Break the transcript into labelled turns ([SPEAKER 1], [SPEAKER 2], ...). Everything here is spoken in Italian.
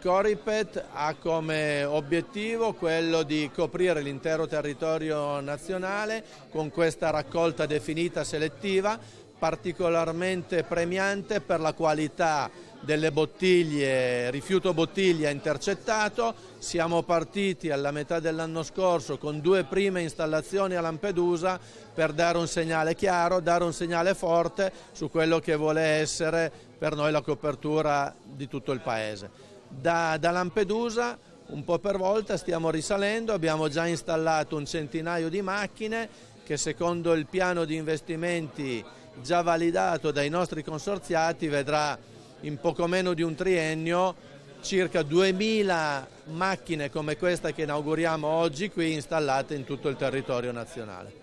[SPEAKER 1] Coripet ha come obiettivo quello di coprire l'intero territorio nazionale con questa raccolta definita selettiva particolarmente premiante per la qualità delle bottiglie, rifiuto bottiglia intercettato. Siamo partiti alla metà dell'anno scorso con due prime installazioni a Lampedusa per dare un segnale chiaro, dare un segnale forte su quello che vuole essere per noi la copertura di tutto il Paese da, da Lampedusa un po' per volta stiamo risalendo, abbiamo già installato un centinaio di macchine che secondo il piano di investimenti già validato dai nostri consorziati vedrà in poco meno di un triennio circa 2000 macchine come questa che inauguriamo oggi qui installate in tutto il territorio nazionale.